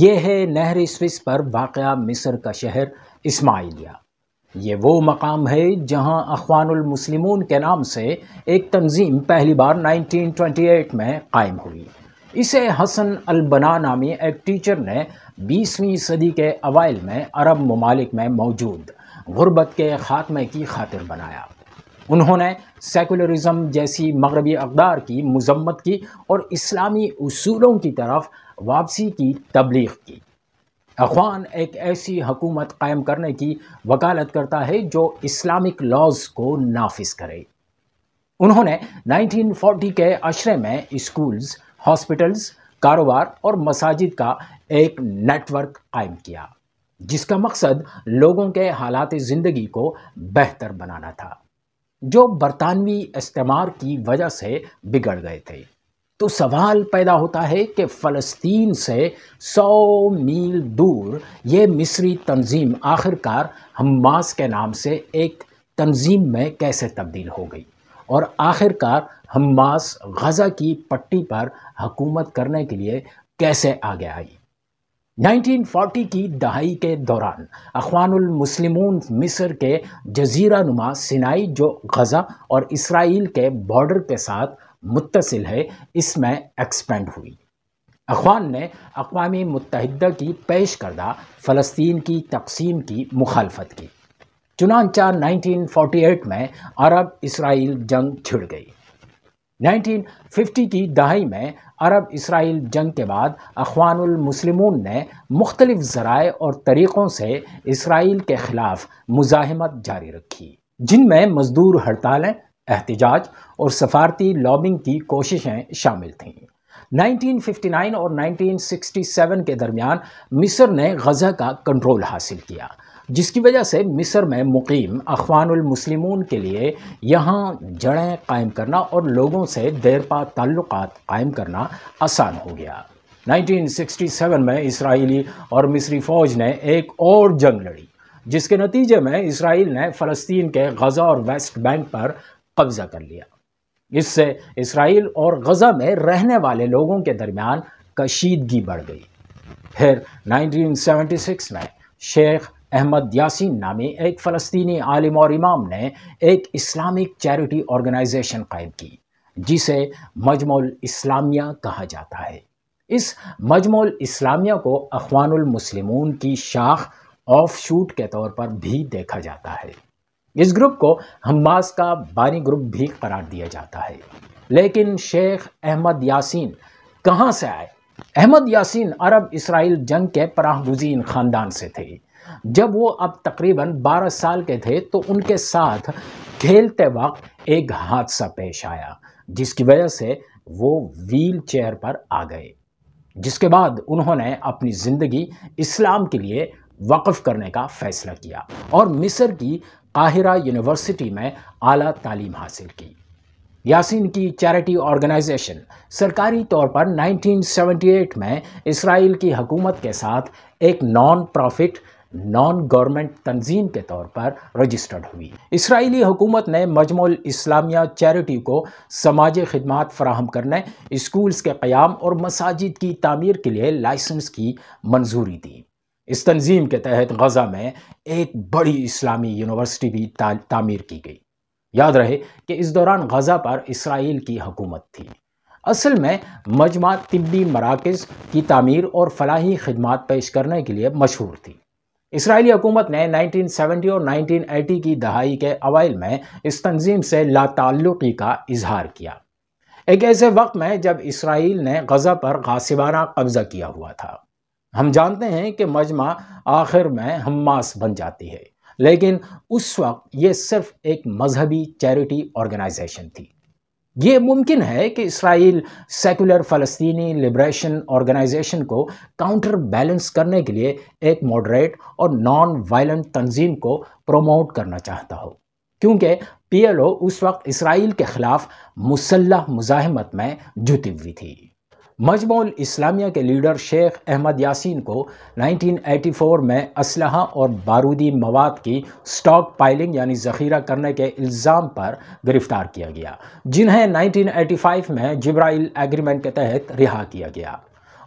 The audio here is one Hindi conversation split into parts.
ये है नहर स्विस पर वाक़ मिस्र का शहर इस्माइलिया ये वो मकाम है जहां अखवानमसलिमून के नाम से एक तंजीम पहली बार 1928 में कायम हुई इसे हसन अलबना नामी एक टीचर ने 20वीं सदी के अवाइल में अरब ममालिक में मौजूद गुर्बत के ख़ात्मे की खातिर बनाया उन्होंने सेकुलरिज्म जैसी मगरबी अकदार की मजम्मत की और इस्लामी असूलों की तरफ वापसी की तबलीग की अखवान एक ऐसी हकूमत कायम करने की वकालत करता है जो इस्लामिक लॉज को नाफिज करे उन्होंने 1940 के अशरे में स्कूल्स हॉस्पिटल्स कारोबार और मसाजिद का एक नेटवर्क कायम किया जिसका मकसद लोगों के हालात ज़िंदगी को बेहतर बनाना था जो बरतानवी इस्तेमार की वजह से बिगड़ गए थे तो सवाल पैदा होता है कि फ़लस्तीन से सौ मील दूर ये मिस्री तंजीम आखिरकार हमास के नाम से एक तंजीम में कैसे तब्दील हो गई और आखिरकार हमास गज़ा की पट्टी पर हकूमत करने के लिए कैसे आगे आई 1940 की दहाई के दौरान अखवानमसलिमून मिस्र के जजीरा नुमा सिनाई जो गज़ा और इसराइल के बॉर्डर के साथ मुतसिल है इसमें एक्सपेंड हुई अखवान ने अकवा मुतहद की पेश करदा फ़लस्तीन की तकसीम की मुखालफत की चुनानचा 1948 में अरब इसराइल जंग छिड़ गई 1950 की दहाई में अरब इसराइल जंग के बाद अखवानुल ने मुख्तलिफ ज़राए और तरीक़ों से इसराइल के ख़िलाफ़ मुजाहमत जारी रखी जिनमें मज़दूर हड़तालें एहतजाज और सफारती लॉबिंग की कोशिशें शामिल थीं 1959 और 1967 के दरमियान मिस्र ने गज़ा का कंट्रोल हासिल किया जिसकी वजह से मिस्र में मुकीम अखवानमसलिमून के लिए यहाँ जड़ें कायम करना और लोगों से देरपा ताल्लुक कायम करना आसान हो गया 1967 में इसराइली और मिस्री फ़ौज ने एक और जंग लड़ी जिसके नतीजे में इसराइल ने फ़लस्तीन के गज़ा और वेस्ट बैंक पर कब्जा कर लिया इससे इसराइल और गज़ा में रहने वाले लोगों के दरमियान कशीदगी बढ़ गई फिर 1976 में शेख अहमद यासीन नामी एक फ़लस्तीनी आलिम और इमाम ने एक इस्लामिक चैरिटी ऑर्गेनाइजेशन कायम की जिसे मजमुल इस्लामिया कहा जाता है इस मजमुल इस्लामिया को अखवानमसलिमून की शाख ऑफ शूट के तौर पर भी देखा जाता है इस ग्रुप को हम्बास का बानी ग्रुप भी करार दिया जाता है लेकिन शेख अहमद यासीन कहाँ से आए अहमद यासीन अरब इसराइल जंग के पराहगुजीन ख़ानदान से थे जब वो अब तकरीबन 12 साल के थे तो उनके साथ खेलते वक्त एक हादसा पेश आया जिसकी वजह से वो व्हील चेयर पर आ गए जिसके बाद उन्होंने अपनी ज़िंदगी इस्लाम के लिए वक़फ़ करने का फ़ैसला किया और मिस्र की काहिरा यूनिवर्सिटी में आला तालीम हासिल की यासिन की चैरिटी ऑर्गेनाइजेशन सरकारी तौर पर 1978 में इसराइल की हकूमत के साथ एक नॉन प्रॉफिट नॉन गवर्नमेंट तंजीम के तौर पर रजिस्टर्ड हुई इसराइली हुकूमत ने मजमुल इस्लामिया चैरिटी को समाज खदमात फ्राहम करने स्कूल्स के क़्याम और मसाजिद की तामीर के लिए लाइसेंस की मंजूरी दी इस तंजीम के तहत गज़ा में एक बड़ी इस्लामी यूनिवर्सिटी भी ता, तामीर की गई याद रहे कि इस दौरान गज़ा पर इसराइल की हुकूमत थी असल में मजमा तिब्बी मराकज़ की तमीर और फलाही खदमात पेश करने के लिए मशहूर थी इसराइली हुकूमत ने 1970 और 1980 की दहाई के अवैल में इस तंजीम से लातल्लुकी का इजहार किया एक ऐसे वक्त में जब इसराइल ने गज़ा पर गासिबाना कब्ज़ा किया हुआ था हम जानते हैं कि मजमा आखिर में हमास बन जाती है लेकिन उस वक्त ये सिर्फ एक मजहबी चैरिटी ऑर्गेनाइजेशन थी ये मुमकिन है कि इसराइल सेकुलर फ़लस्तीनी लिब्रेशन ऑर्गेनाइजेशन को काउंटर बैलेंस करने के लिए एक मॉडरेट और नॉन वायलेंट तंजीम को प्रमोट करना चाहता हो क्योंकि पीएलओ उस वक्त इसराइल के ख़िलाफ़ मुसल्ह मुजाहमत में जुटी हुई थी मजमूल इस्लामिया के लीडर शेख अहमद यासीन को 1984 में असलहा और बारूदी मवाद की स्टॉक पाइलिंग यानी ज़ख़ीरा करने के इल्ज़ाम पर गिरफ़्तार किया गया जिन्हें 1985 में जब्राइल एग्रीमेंट के तहत रिहा किया गया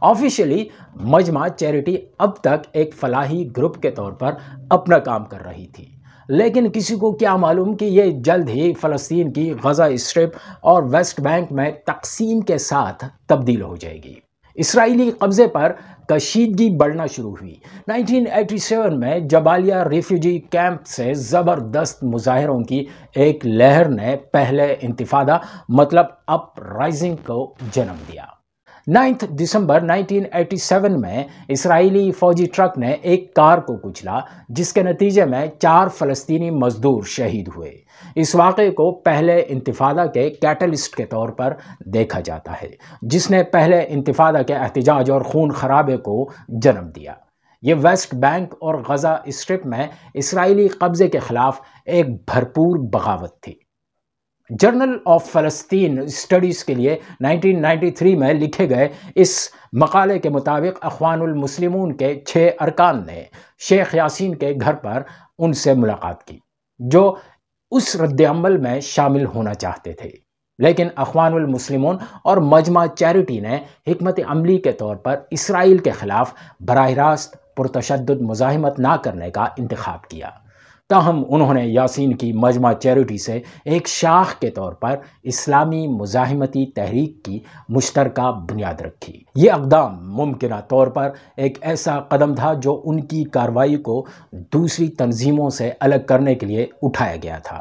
ऑफिशियली मजमा चैरिटी अब तक एक फलाही ग्रुप के तौर पर अपना काम कर रही थी लेकिन किसी को क्या मालूम कि ये जल्द ही फ़लस्तीन की गज़ा स्ट्रिप और वेस्ट बैंक में तकसीम के साथ तब्दील हो जाएगी इसराइली कब्ज़े पर कशीदगी बढ़ना शुरू हुई 1987 में जबालिया रेफ्यूजी कैंप से ज़बरदस्त मुजाहरों की एक लहर ने पहले इंतफादा मतलब अपराइजिंग को जन्म दिया नाइन्थ दिसंबर 1987 में इसराइली फौजी ट्रक ने एक कार को कुचला जिसके नतीजे में चार फलस्तीनी मजदूर शहीद हुए इस वाक़े को पहले इंतफादा के कैटलिस्ट के तौर पर देखा जाता है जिसने पहले इंतफादा के एहतजाज और खून खराबे को जन्म दिया ये वेस्ट बैंक और गज़ा स्ट्रिप में इसराइली कब्ज़े के ख़िलाफ़ एक भरपूर बगावत थी जर्नल ऑफ फ़लस्तीन स्टडीज़ के लिए 1993 में लिखे गए इस मकाले के मुताबिक अखवानमसलिमून के छः अरकान ने शेख यासीन के घर पर उनसे मुलाकात की जो उस रद्दमल में शामिल होना चाहते थे लेकिन अखवानमसलिमून और मजमा चैरिटी ने हमत अमली के तौर पर इसराइल के ख़िलाफ़ बरह रास्त पुरतशद मुजाहमत ना करने का इंतखब किया तहम उन्होंने यासीन की मजमा चैरिटी से एक शाख के तौर पर इस्लामी मुजामती तहरीक की मुश्तर बुनियाद रखी ये अकदाम मुमकिन तौर पर एक ऐसा कदम था जो उनकी कार्रवाई को दूसरी तनजीमों से अलग करने के लिए उठाया गया था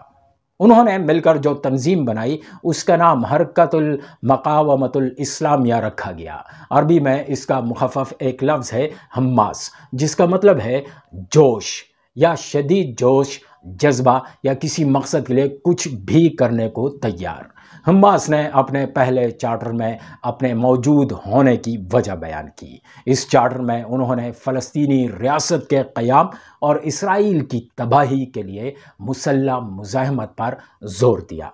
उन्होंने मिलकर जो तंजीम बनाई उसका नाम हरकतुल रखा गया अरबी में इसका मुखफ़ एक लफ्ज़ है हमास जिसका मतलब है जोश या शदीद जोश जज्बा या किसी मकसद के लिए कुछ भी करने को तैयार हम्बास ने अपने पहले चार्टर में अपने मौजूद होने की वजह बयान की इस चार्टर में उन्होंने फ़लस्तीनी रियासत के क़याम और इसराइल की तबाही के लिए मुसल्ला मुजाहमत पर जोर दिया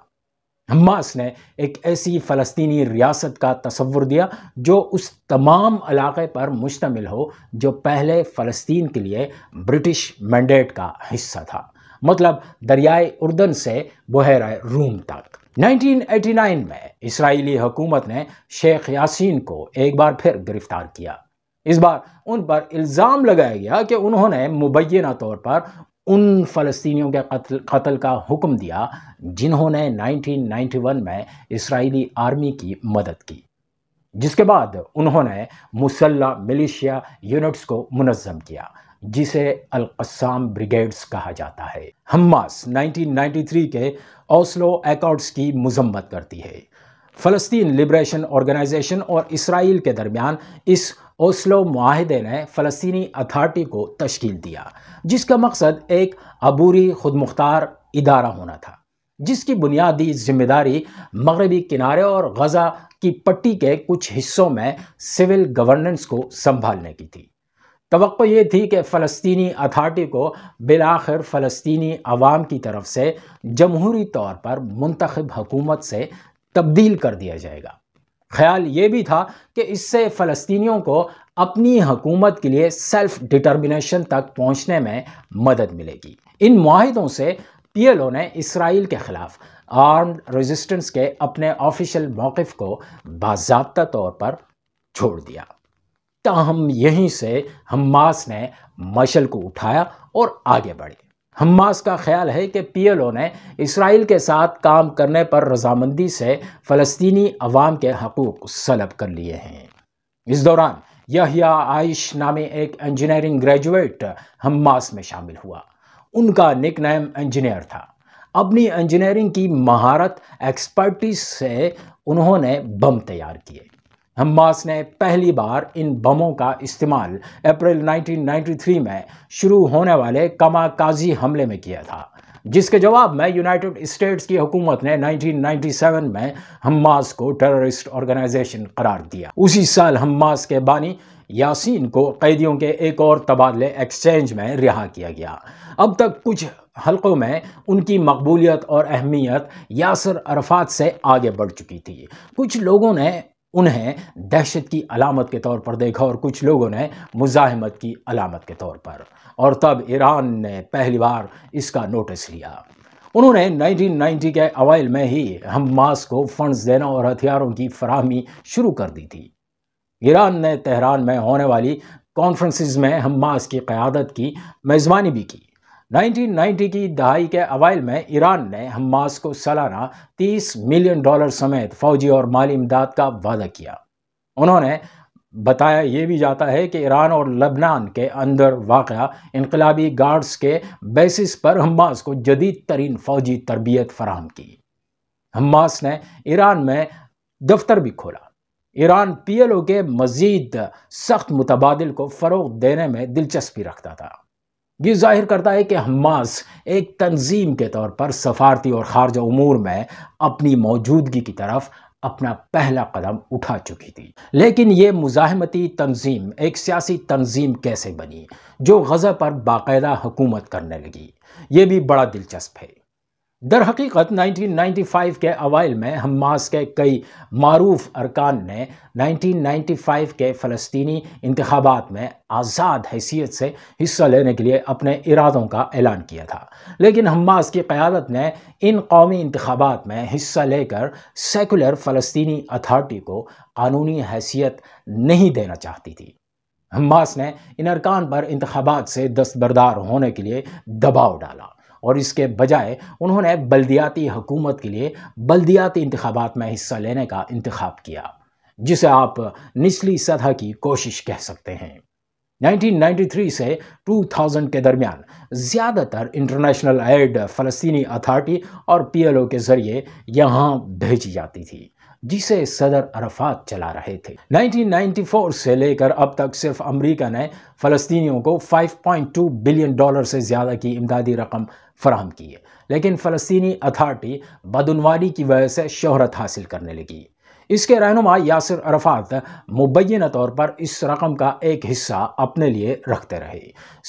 हमास ने एक ऐसी फलस्तनी रियासत का तस्वुर दिया जो उस तमाम इलाक़े पर मुश्तमिल हो जो पहले फ़लस्तीन के लिए ब्रिटिश मैंडेट का हिस्सा था मतलब दरियाए उर्दन से बहर रूम तक 1989 में इसराइली हुकूमत ने शेख यासीन को एक बार फिर गिरफ्तार किया इस बार उन पर इल्ज़ाम लगाया गया कि उन्होंने मुबैना तौर पर उन फ़लस्तियों के कत्ल कत्ल का हुक्म दिया जिन्होंने 1991 में इसराइली आर्मी की मदद की जिसके बाद उन्होंने मुसल्ला मिलिशिया यूनिट्स को मुनज़म किया जिसे अलकसाम ब्रिगेड्स कहा जाता है हमास 1993 के ओस्लो एकॉर्ड्स की मजम्मत करती है फ़लस्तीन लिब्रेशन ऑर्गेनाइजेशन और इसराइल के दरमियान इस ओस्लो माहदे ने फ़लस्तनी अथार्टी को तश्कील दिया जिसका मकसद एक अबूरी खुद मुख्तार इदारा होना था जिसकी बुनियादी जिम्मेदारी मगरबी किनारे और गज़ा की पट्टी के कुछ हिस्सों में सिविल गवर्नेंस को संभालने की थी तो ये थी कि फ़लस्तनी अथार्टी को बिलाखिर फ़लस्तनी आवाम की तरफ से जमहूरी तौर पर मंतखब हकूमत से तब्दील कर दिया जाएगा ख्याल ये भी था कि इससे फ़लस्तीनियों को अपनी हकूमत के लिए सेल्फ डिटर्मिनेशन तक पहुंचने में मदद मिलेगी इन माहिदों से पीएलओ ने इसराइल के ख़िलाफ़ आर्म रेजिस्टेंस के अपने ऑफिशियल मौक़ को बाबा तौर पर छोड़ दिया ताहम यहीं से हमास ने मशल को उठाया और आगे बढ़े हमास का ख्याल है कि पी एल ओ ने इसराइल के साथ काम करने पर रजामंदी से फ़लस्तनी अवाम के हकूक़ सलब कर लिए हैं इस दौरान यहिया आयश नामे एक इंजीनियरिंग ग्रेजुएट हमास में शामिल हुआ उनका निक नेम इंजीनियर था अपनी इंजीनियरिंग की महारत एक्सपर्टीज से उन्होंने बम तैयार किए हमास ने पहली बार इन बमों का इस्तेमाल अप्रैल 1993 में शुरू होने वाले कमाकाजी हमले में किया था जिसके जवाब में यूनाइटेड स्टेट्स की हुकूमत ने 1997 में हमास को टेररिस्ट ऑर्गेनाइजेशन करार दिया उसी साल हमास के बानी यासीन को कैदियों के एक और तबादले एक्सचेंज में रिहा किया गया अब तक कुछ हलकों में उनकी मकबूलियत और अहमियत यासर अरफात से आगे बढ़ चुकी थी कुछ लोगों ने उन्हें दहशत की अलामत के तौर पर देखा और कुछ लोगों ने मुजाहमत की अलामत के तौर पर और तब ईरान ने पहली बार इसका नोटिस लिया उन्होंने 1990 के अवैल में ही हमास को फंड्स देना और हथियारों की फराहमी शुरू कर दी थी ईरान ने तेहरान में होने वाली कॉन्फ्रेंसिस में हमास की क़्यादत की मेज़बानी भी की 1990 की दहाई के अवाइल में ईरान ने हमास को सालाना 30 मिलियन डॉलर समेत फौजी और माली इमदाद का वादा किया उन्होंने बताया ये भी जाता है कि ईरान और लबनान के अंदर वाक़ इनकलाबी गार्ड्स के बेसिस पर हमास को जदीद तरीन फ़ौजी तरबियत फराहम की हमास ने ईरान में दफ्तर भी खोला ईरान पी एल ओ के मज़ीद सख्त मुतबाद को फ़रोग देने में दिलचस्पी रखता था ये जाहिर करता है कि हमास एक तंजीम के तौर पर सफारती और खारज अमूर में अपनी मौजूदगी की तरफ अपना पहला कदम उठा चुकी थी लेकिन ये मुजाहमती तंजीम एक सियासी तंजीम कैसे बनी जो गज़ा पर बाकायदा हुकूमत करने लगी ये भी बड़ा दिलचस्प है दर हकीकत 1995 के अवाइल में हमास के कई मरूफ अरकान ने 1995 के फ़लस्तनी इंतबात में आज़ाद हैसियत से हिस्सा लेने के लिए अपने इरादों का ऐलान किया था लेकिन हमास की क़्यादत ने इन कौमी इंतबात में हिस्सा लेकर सेकुलर फ़लस्तनी अथार्टी को कानूनी हैसियत नहीं देना चाहती थी हमास ने इन अरकान पर इंतबात से दस्तबरदार होने के लिए दबाव डाला और इसके बजाय उन्होंने बल्दियाती हकूमत के लिए बल्दियाती इंतबात में हिस्सा लेने का इंतखब किया जिसे आप निचली सतह की कोशिश कह सकते हैं 1993 से 2000 के दरमियान ज़्यादातर इंटरनेशनल एड फ़लस्तीनी अथॉरिटी और पीएलओ के ज़रिए यहाँ भेजी जाती थी जिसे सदर अरफात चला रहे थे 1994 से लेकर अब तक सिर्फ अमेरिका ने फलस्तियों को 5.2 बिलियन डॉलर से ज़्यादा की इमदादी रकम फराहम की है लेकिन फलस्तनी अथार्टी बदनवारी की वजह से शहरत हासिल करने लगी इसके रहनुमा यासर अरफात मुबैन तौर पर इस रकम का एक हिस्सा अपने लिए रखते रहे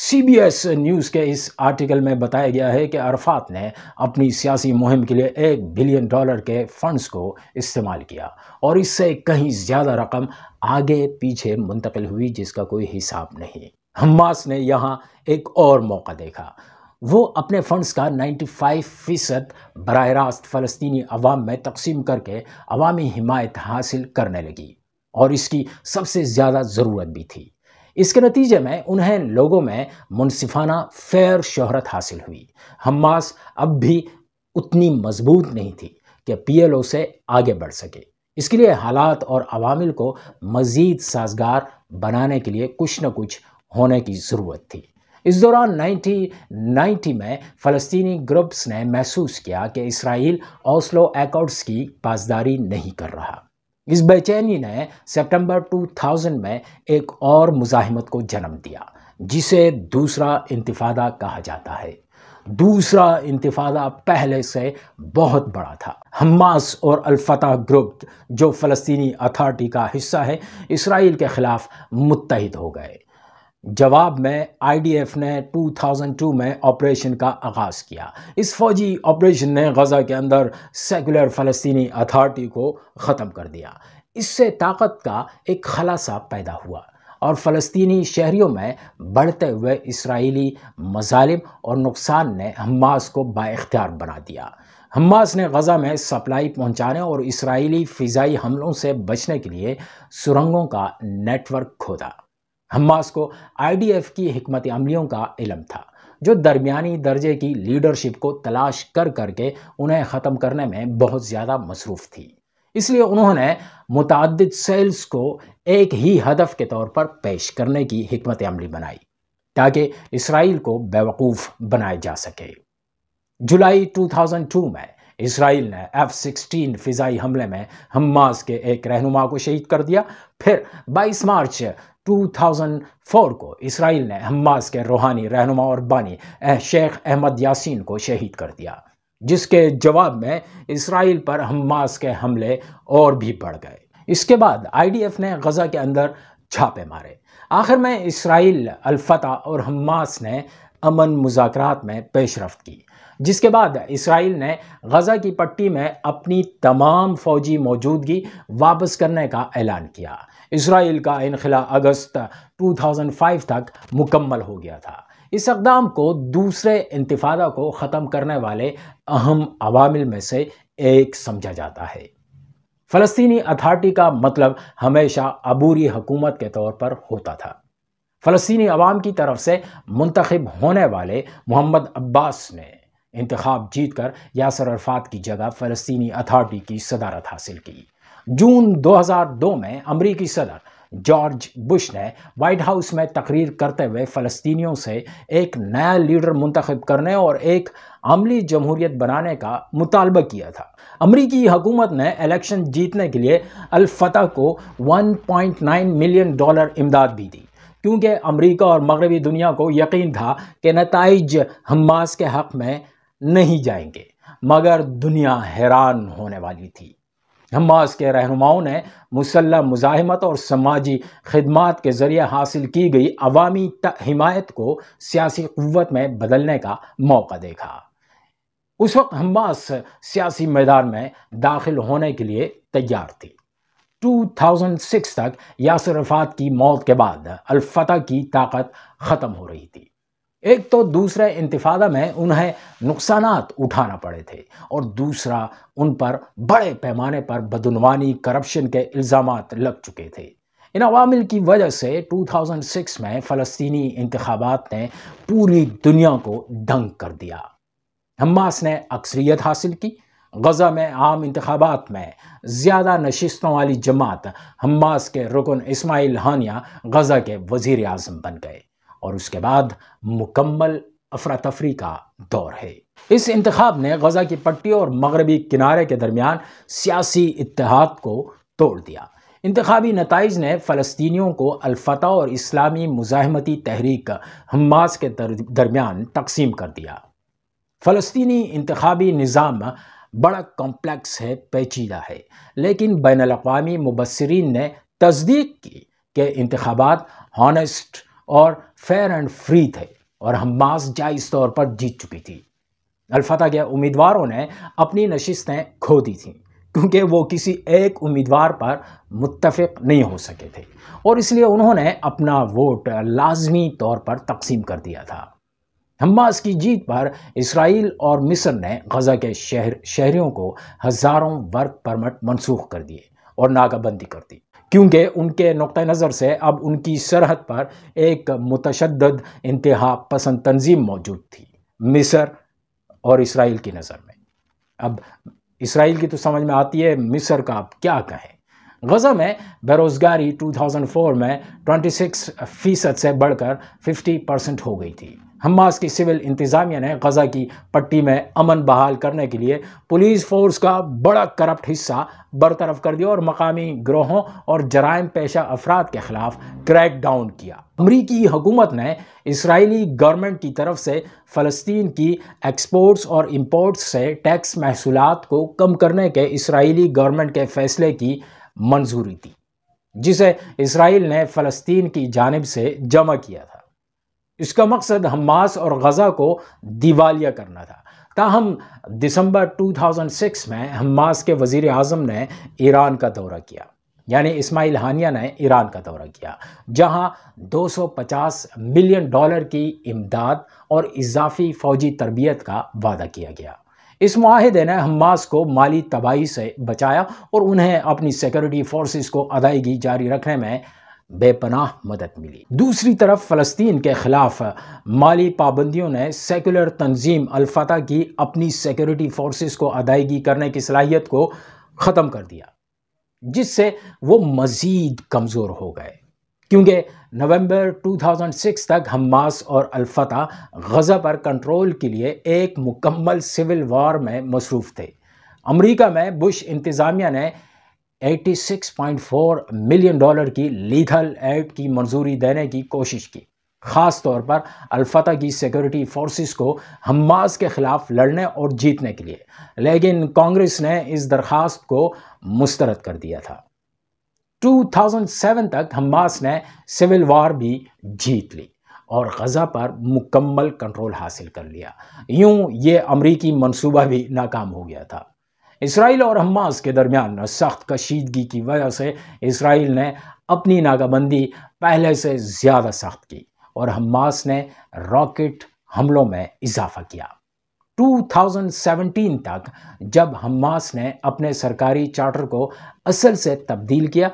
सी बी एस न्यूज़ के इस आर्टिकल में बताया गया है कि अरफात ने अपनी सियासी मुहिम के लिए एक बिलियन डॉलर के फंड्स को इस्तेमाल किया और इससे कहीं ज़्यादा रकम आगे पीछे मुंतकिल हुई जिसका कोई हिसाब नहीं हमास ने यहाँ एक और मौका देखा वो अपने फ़ंड्स का 95 फ़ीसद बर रास्त फ़लस्तनी अवाम में तकसीम करके अवामी हिमायत हासिल करने लगी और इसकी सबसे ज़्यादा ज़रूरत भी थी इसके नतीजे में उन्हें लोगों में मुनसिफाना फेयर शहरत हासिल हुई हमास अब भी उतनी मजबूत नहीं थी कि पीएलओ से आगे बढ़ सके इसके लिए हालात और अवामिल को मज़ीद साजगार बनाने के लिए कुछ न कुछ होने की ज़रूरत थी इस दौरान 1990 में फ़लस्तीनी ग्रुप्स ने महसूस किया कि इसराइल ओस्लो एकॉर्ड्स की पासदारी नहीं कर रहा इस बेचैनी ने सितंबर 2000 में एक और मुजाहमत को जन्म दिया जिसे दूसरा इंतफादा कहा जाता है दूसरा इंतफादा पहले से बहुत बड़ा था हमास और अलफतह ग्रुप जो फ़लस्तीनी अथॉरिटी का हिस्सा है इसराइल के ख़िलाफ़ मुतहद हो गए जवाब में आईडीएफ ने 2002 में ऑपरेशन का आगाज़ किया इस फौजी ऑपरेशन ने गज़ा के अंदर सेकुलर फ़लस्तीनी अथॉरिटी को ख़त्म कर दिया इससे ताकत का एक खलासा पैदा हुआ और फ़लस्तीनी शहरीों में बढ़ते हुए इसराइली मजालिम और नुकसान ने हमास को बाख्तियार बना दिया हमास ने गज़ा में सप्लाई पहुंचाने और इसराइली फ़िज़ाई हमलों से बचने के लिए सुरंगों का नेटवर्क खोदा हम्मास को आईडीएफ की हमत अमलियों का इलम था जो दरमियानी दर्जे की लीडरशिप को तलाश कर करके उन्हें ख़त्म करने में बहुत ज़्यादा मसरूफ़ थी इसलिए उन्होंने मुतद सेल्स को एक ही हदफ के तौर पर पेश करने की हमत अमली बनाई ताकि इसराइल को बेवकूफ़ बनाया जा सके जुलाई 2002 में इसराइल ने एफ सिक्सटीन फ़िज़ाई हमले में हमास के एक रहनुमा को शहीद कर दिया फिर 22 मार्च 2004 को इसराइल ने हमास के रूहानी रहनुमा और बानी शेख अहमद यासीन को शहीद कर दिया जिसके जवाब में इसराइल पर हमास के हमले और भी बढ़ गए इसके बाद आईडीएफ ने गज़ा के अंदर छापे मारे आखिर में इसराइल अलफता और हमास ने अमन मुजाकर में पेशरफ की जिसके बाद इसराइल ने गज़ा की पट्टी में अपनी तमाम फौजी मौजूदगी वापस करने का ऐलान किया इसराइल का इनखिला अगस्त 2005 तक मुकम्मल हो गया था इस अकदाम को दूसरे इंतफादा को ख़त्म करने वाले अहम अवामिल में से एक समझा जाता है फलस्तनी अथार्टी का मतलब हमेशा अबूरी हकूमत के तौर पर होता था फलस्तनी अवाम की तरफ से मुंतखब होने वाले मोहम्मद अब्बास ने इंतखब जीत कर यासर अरफात की जगह फ़लस्तनी अथार्टी की सदारत हासिल की जून 2002 में अमरीकी सदर जॉर्ज बुश ने वाइट हाउस में तकरीर करते हुए फ़लस्तियों से एक नया लीडर मुंतखब करने और एक अमली जमहूरियत बनाने का मुतालबा किया था अमरीकी हुकूमत ने इलेक्शन जीतने के लिए अलफतह को 1.9 मिलियन डॉलर इमदाद भी दी क्योंकि अमरीका और मगरबी दुनिया को यकीन था कि नतज हमास के हक़ में नहीं जाएंगे मगर दुनिया हैरान होने वाली थी हमास के रहनुमाओं ने मुसल्ह मुजाहमत और समाजी खदमात के ज़रिए हासिल की गई अवामी हिमायत को सियासी क़वत में बदलने का मौका देखा उस वक्त हमास सियासी मैदान में दाखिल होने के लिए तैयार थी 2006 तक यासर की मौत के बाद अलफतह की ताकत ख़त्म हो रही थी एक तो दूसरे इंतफादा में उन्हें नुकसान उठाना पड़े थे और दूसरा उन पर बड़े पैमाने पर बदनवानी करप्शन के इल्ज़ाम लग चुके थे इन अवामिल की वजह से 2006 में फ़लस्तनी इंतबात ने पूरी दुनिया को दंग कर दिया हमास ने अक्सरियत हासिल की गज़ा में आम इंतबात में ज़्यादा नशस्तों वाली जमात हमास के रुकन इसमाइल हानिया गज़ा के वज़ी अजम बन गए और उसके बाद मुकम्मल अफरा तफरी का दौर है इस इंतखब ने गजा की पट्टी और मगरबी किनारे के दरमियान सियासी इतिहाद को तोड़ दिया इंतबी नतज ने फ़लस्तियों को अलफत और इस्लामी मुजाहमती तहरीक हमास के दरमियान तकसीम कर दिया फ़लस्तनी इंतबी निज़ाम बड़ा कॉम्प्लेक्स है पेचीदा है लेकिन बैन अवी मुबसरीन ने तस्दीक की कि इंतबात हॉनेस्ट और फेयर एंड फ्री थे और हमास जायज़ तौर पर जीत चुकी थी अलफता के उम्मीदवारों ने अपनी नशिस्तें खो दी थीं क्योंकि वो किसी एक उम्मीदवार पर मुतफ नहीं हो सके थे और इसलिए उन्होंने अपना वोट लाजमी तौर पर तकसीम कर दिया था हमास की जीत पर इसराइल और मिस्र ने गज़ा के शहर शहरीों को हज़ारों वर्क परमट मनसूख कर दिए और नाकाबंदी कर दी क्योंकि उनके नुक़ नज़र से अब उनकी सरहद पर एक मतशद इंतहा पसंद तंजीम मौजूद थी मिसर और इसराइल की नज़र में अब इसराइल की तो समझ में आती है मिसर का आप क्या कहें गज़ा में बेरोज़गारी 2004 में 26 फ़ीसद से बढ़कर 50 परसेंट हो गई थी हमास की सिविल इंतज़ामिया ने गज़ा की पट्टी में अमन बहाल करने के लिए पुलिस फोर्स का बड़ा करप्ट हिस्सा बरतरफ कर दिया और मकामी ग्रोहों और जराइम पेशा अफराद के ख़िलाफ़ क्रैक डाउन किया अमरीकी हुकूमत ने इसराइली गवर्नमेंट की तरफ से फ़लस्तीन की एक्सपोर्ट्स और इम्पोर्ट्स से टैक्स महसूलत को कम करने के इसराइली गवर्नमेंट के फ़ैसले की मंजूरी दी जिसे इसराइल ने फ़लस्तीन की जानब से जमा किया था इसका मकसद हमास और गज़ा को दिवालिया करना था ताहम दिसंबर 2006 में हमास के वज़ी अजम ने ईरान का दौरा किया यानी इस्माइल हानिया ने ईरान का दौरा किया जहां 250 मिलियन डॉलर की इमदाद और इजाफी फ़ौजी तरबियत का वादा किया गया इस माहदे ने हमास को माली तबाही से बचाया और उन्हें अपनी सिक्योरिटी फोर्सेस को अदायगी जारी रखने में बेपनाह मदद मिली दूसरी तरफ फ़लस्तीन के ख़िलाफ़ माली पाबंदियों ने सेकुलर तंजीम अलफता की अपनी सिक्योरिटी फोर्सेस को अदायगी करने की सलाहियत को ख़त्म कर दिया जिससे वो मज़ीद कमज़ोर हो गए क्योंकि नवंबर 2006 तक हमास और अलफता गज़ा पर कंट्रोल के लिए एक मुकम्मल सिविल वॉर में मसरूफ़ थे अमेरिका में बुश इंतज़ामिया ने 86.4 मिलियन डॉलर की लीथल एड की मंजूरी देने की कोशिश की ख़ास तौर पर अलफता की सिक्योरिटी फोर्सेस को हमास के ख़िलाफ़ लड़ने और जीतने के लिए लेकिन कांग्रेस ने इस दरख्वास्त को मुस्तरद कर दिया था 2007 तक हमास ने सिविल वार भी जीत ली और गज़ा पर मुकम्मल कंट्रोल हासिल कर लिया यूं ये अमरीकी मनसूबा भी नाकाम हो गया था इसराइल और हमास के दरमियान सख्त कशीदगी की वजह से इसराइल ने अपनी नाकाबंदी पहले से ज़्यादा सख्त की और हमास ने रॉकेट हमलों में इजाफा किया 2017 तक जब हमास ने अपने सरकारी चार्टर को असल से तब्दील किया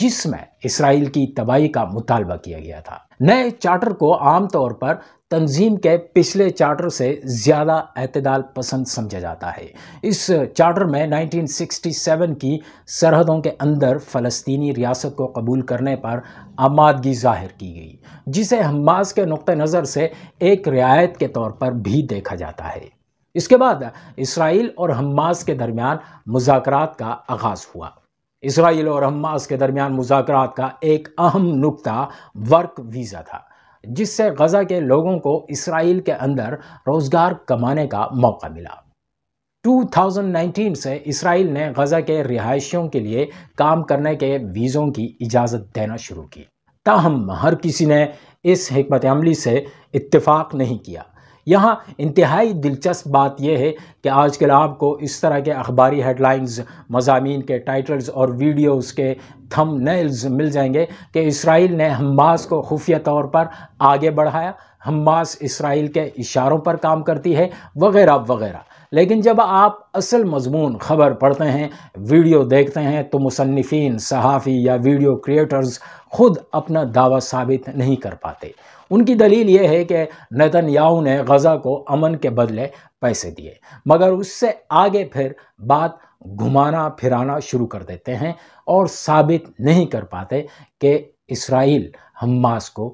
जिसमें इसराइल की तबाही का मुतालबा किया गया था नए चार्टर को आमतौर पर तंजीम के पिछले चार्टर से ज़्यादा अतदाल पसंद समझा जाता है इस चार्टर में 1967 की सरहदों के अंदर फ़लस्तीनी रियासत को कबूल करने पर आमादगी जाहिर की गई जिसे हमास के नुक़ नज़र से एक रियायत के तौर पर भी देखा जाता है इसके बाद इसराइल और हमास के दरमियान मुजाकर का आगाज़ हुआ इसराइल और हमास के दरमियान मुजाकर का एक अहम नुकता वर्क वीज़ा था जिससे गज़ा के लोगों को इसराइल के अंदर रोज़गार कमाने का मौका मिला 2019 से इसराइल ने गज़ा के रिहायशियों के लिए काम करने के वीज़ों की इजाज़त देना शुरू की ताहम हर किसी ने इस हमत अमली से इतफाक नहीं किया यहाँ इंतहाई दिलचस्प बात यह है कि आजकल आपको इस तरह के अखबारी हेडलाइंस मजामी के टाइटल्स और वीडियोस के थम नल्स मिल जाएंगे कि इसराइल ने हमास को खुफिया तौर पर आगे बढ़ाया हमास इसराइल के इशारों पर काम करती है वगैरह वगैरह लेकिन जब आप असल मजमून ख़बर पढ़ते हैं वीडियो देखते हैं तो मुसनफ़ी सहाफ़ी या वीडियो क्रिएटर्स खुद अपना दावा साबित नहीं कर पाते उनकी दलील ये है कि नतनयाहू ने गज़ा को अमन के बदले पैसे दिए मगर उससे आगे फिर बात घुमाना फिराना शुरू कर देते हैं और साबित नहीं कर पाते कि इसराइल हमास को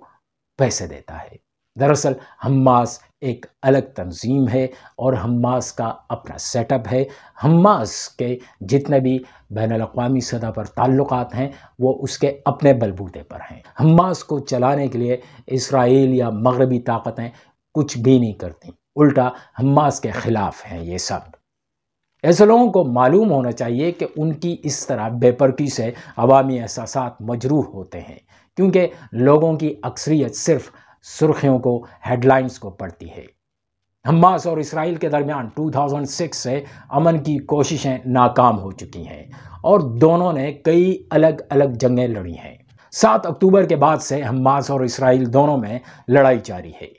पैसे देता है दरअसल हमास एक अलग तंजीम है और हमास का अपना सेटअप है हमास के जितने भी बैन अवी सतह पर ताल्लुक़ हैं वो उसके अपने बलबूते पर हैं हमास को चलाने के लिए इसराइल या मगरबी ताकतें कुछ भी नहीं करती उल्टा हमास के ख़िलाफ़ हैं ये सब ऐसे लोगों को मालूम होना चाहिए कि उनकी इस तरह बेपरकी से अवामी एहसास मजरूह होते हैं क्योंकि लोगों की अक्सरियत सिर्फ़ सुर्खियों को हेडलाइंस को पढ़ती है हमास और इसराइल के दरमियान 2006 से अमन की कोशिशें नाकाम हो चुकी हैं और दोनों ने कई अलग अलग जंगें लड़ी हैं सात अक्टूबर के बाद से हमास और इसराइल दोनों में लड़ाई जारी है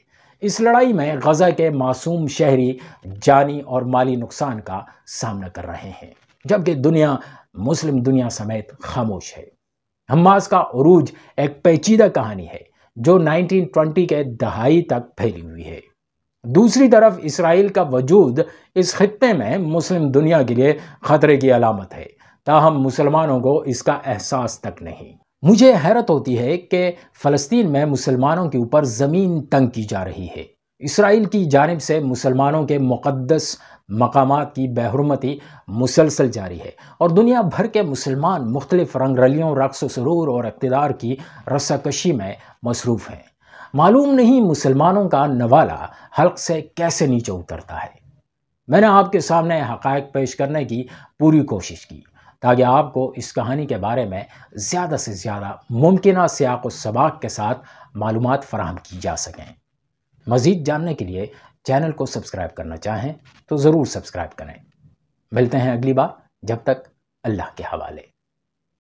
इस लड़ाई में गज़ा के मासूम शहरी जानी और माली नुकसान का सामना कर रहे हैं जबकि दुनिया मुस्लिम दुनिया समेत खामोश है हमास का अरूज एक पेचीदा कहानी है जो 1920 के दहाई तक फैली हुई है दूसरी तरफ इसराइल का वजूद इस खत्े में मुस्लिम दुनिया के लिए ख़तरे की अलामत है ताहम मुसलमानों को इसका एहसास तक नहीं मुझे हैरत होती है कि फ़लस्तीन में मुसलमानों के ऊपर ज़मीन तंग की जा रही है इसराइल की जानब से मुसलमानों के मुक़दस मकाम की बहरमती मुसलसल जारी है और दुनिया भर के मुसलमान मुख्तलिफ रलियों रक्स सरूर और इकतदार की रसाकशी में मसरूफ़ हैं मालूम नहीं मुसलमानों का नवाला हल्क से कैसे नीचे उतरता है मैंने आपके सामने हक़ पेश करने की पूरी कोशिश की ताकि आपको इस कहानी के बारे में ज़्यादा से ज़्यादा मुमकिन सयाक सबाक के साथ मालूम फ़राहम की जा सकें मज़ीद जानने के लिए चैनल को सब्सक्राइब करना चाहें तो ज़रूर सब्सक्राइब करें मिलते हैं अगली बार जब तक अल्लाह के हवाले